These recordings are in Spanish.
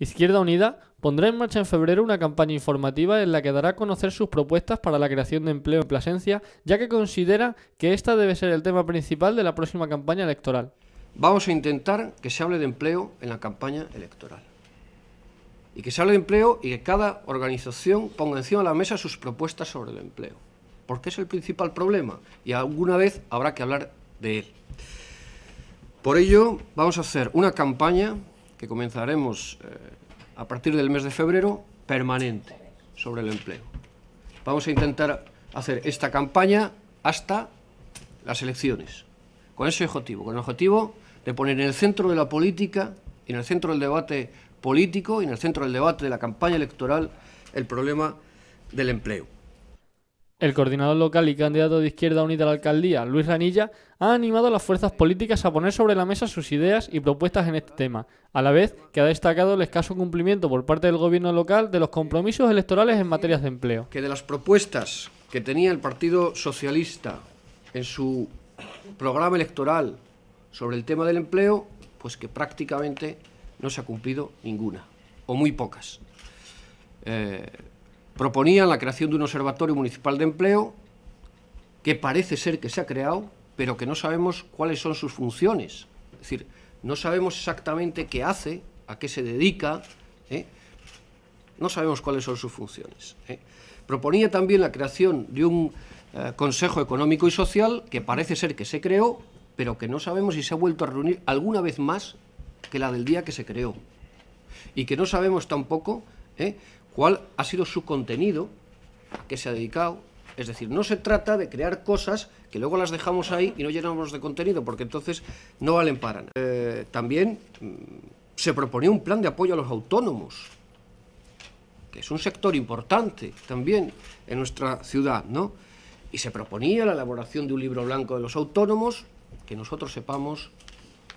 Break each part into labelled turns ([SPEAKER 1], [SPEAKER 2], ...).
[SPEAKER 1] Izquierda Unida pondrá en marcha en febrero una campaña informativa en la que dará a conocer sus propuestas para la creación de empleo en Plasencia, ya que considera que esta debe ser el tema principal de la próxima campaña electoral. Vamos a intentar que se hable de empleo en la campaña electoral.
[SPEAKER 2] Y que se hable de empleo y que cada organización ponga encima de la mesa sus propuestas sobre el empleo. Porque es el principal problema y alguna vez habrá que hablar de él. Por ello, vamos a hacer una campaña que comenzaremos eh, a partir del mes de febrero, permanente, sobre el empleo. Vamos a intentar hacer esta campaña hasta las elecciones, con ese objetivo, con el objetivo de poner en el centro de la política, en el centro del debate político y en el centro del debate de la campaña electoral el problema del empleo.
[SPEAKER 1] El coordinador local y candidato de Izquierda Unida a la alcaldía, Luis Ranilla, ha animado a las fuerzas políticas a poner sobre la mesa sus ideas y propuestas en este tema, a la vez que ha destacado el escaso cumplimiento por parte del gobierno local de los compromisos electorales en materia de empleo.
[SPEAKER 2] Que de las propuestas que tenía el Partido Socialista en su programa electoral sobre el tema del empleo, pues que prácticamente no se ha cumplido ninguna, o muy pocas. Eh, Proponía la creación de un observatorio municipal de empleo que parece ser que se ha creado, pero que no sabemos cuáles son sus funciones. Es decir, no sabemos exactamente qué hace, a qué se dedica, ¿eh? no sabemos cuáles son sus funciones. ¿eh? Proponía también la creación de un eh, Consejo Económico y Social, que parece ser que se creó, pero que no sabemos si se ha vuelto a reunir alguna vez más que la del día que se creó. Y que no sabemos tampoco cuál ha sido su contenido, que se ha dedicado. Es decir, no se trata de crear cosas que luego las dejamos ahí y no llenamos de contenido, porque entonces no valen para nada. Eh, también mm, se proponía un plan de apoyo a los autónomos, que es un sector importante también en nuestra ciudad, ¿no? Y se proponía la elaboración de un libro blanco de los autónomos, que nosotros sepamos,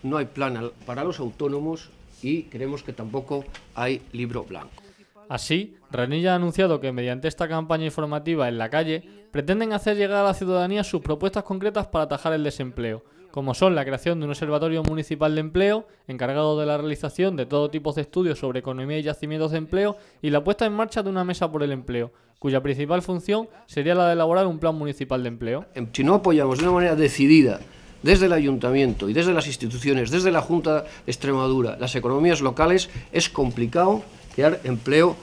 [SPEAKER 2] no hay plan para los autónomos y creemos que tampoco
[SPEAKER 1] hay libro blanco. Así, Ranilla ha anunciado que mediante esta campaña informativa en la calle pretenden hacer llegar a la ciudadanía sus propuestas concretas para atajar el desempleo, como son la creación de un observatorio municipal de empleo encargado de la realización de todo tipo de estudios sobre economía y yacimientos de empleo y la puesta en marcha de una mesa por el empleo, cuya principal función sería la de elaborar un plan municipal de empleo. Em,
[SPEAKER 2] si no apoyamos de una manera decidida desde el ayuntamiento y desde las instituciones, desde la Junta de Extremadura, las economías locales, es complicado crear empleo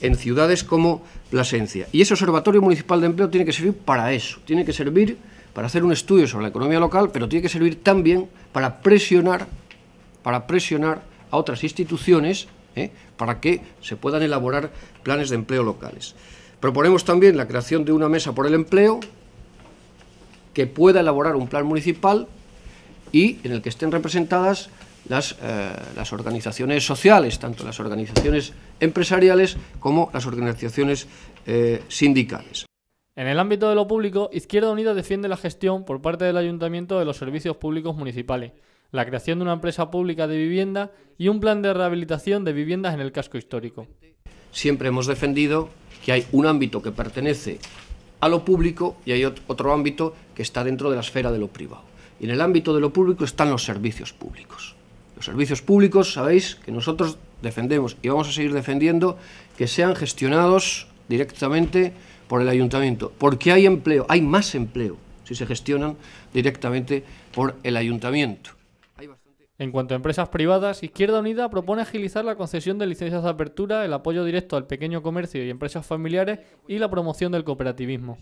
[SPEAKER 2] en ciudades como Plasencia. Y ese Observatorio Municipal de Empleo tiene que servir para eso, tiene que servir para hacer un estudio sobre la economía local, pero tiene que servir también para presionar, para presionar a otras instituciones ¿eh? para que se puedan elaborar planes de empleo locales. Proponemos también la creación de una mesa por el empleo que pueda elaborar un plan municipal y en el que estén representadas eh, las, organizaciones sociales, tanto las organizaciones empresariales como las organizaciones eh, sindicales.
[SPEAKER 1] En el ámbito de lo público, Izquierda Unida defiende la gestión por parte del Ayuntamiento de los servicios públicos municipales, la creación de una empresa pública de vivienda y un plan de rehabilitación de viviendas en el casco histórico.
[SPEAKER 2] Siempre hemos defendido que hay un ámbito que pertenece a lo público y hay otro ámbito que está dentro de la esfera de lo privado. Y en el ámbito de lo público están los servicios públicos. Los servicios públicos, sabéis que nosotros defendemos y vamos a seguir defendiendo que sean gestionados directamente por el ayuntamiento, porque hay empleo, hay más empleo si se gestionan directamente por
[SPEAKER 1] el ayuntamiento. En cuanto a empresas privadas, Izquierda Unida propone agilizar la concesión de licencias de apertura, el apoyo directo al pequeño comercio y empresas familiares y la promoción del cooperativismo.